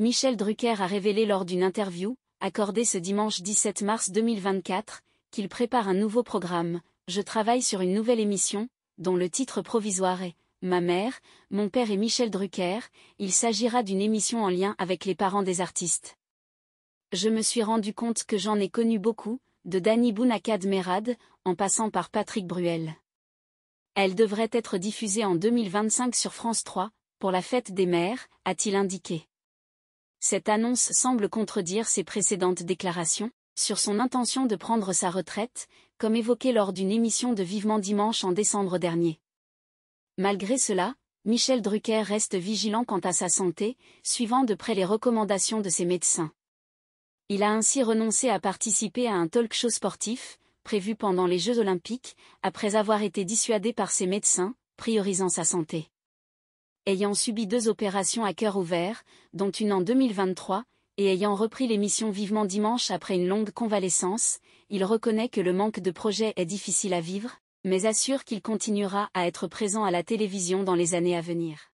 Michel Drucker a révélé lors d'une interview, accordée ce dimanche 17 mars 2024, qu'il prépare un nouveau programme, Je travaille sur une nouvelle émission, dont le titre provisoire est Ma mère, mon père et Michel Drucker, il s'agira d'une émission en lien avec les parents des artistes. Je me suis rendu compte que j'en ai connu beaucoup, de Danny Bounakad Merad, en passant par Patrick Bruel. Elle devrait être diffusée en 2025 sur France 3, pour la fête des mères, a-t-il indiqué cette annonce semble contredire ses précédentes déclarations, sur son intention de prendre sa retraite, comme évoqué lors d'une émission de Vivement Dimanche en décembre dernier. Malgré cela, Michel Drucker reste vigilant quant à sa santé, suivant de près les recommandations de ses médecins. Il a ainsi renoncé à participer à un talk show sportif, prévu pendant les Jeux Olympiques, après avoir été dissuadé par ses médecins, priorisant sa santé ayant subi deux opérations à cœur ouvert, dont une en 2023, et ayant repris l'émission vivement dimanche après une longue convalescence, il reconnaît que le manque de projet est difficile à vivre, mais assure qu'il continuera à être présent à la télévision dans les années à venir.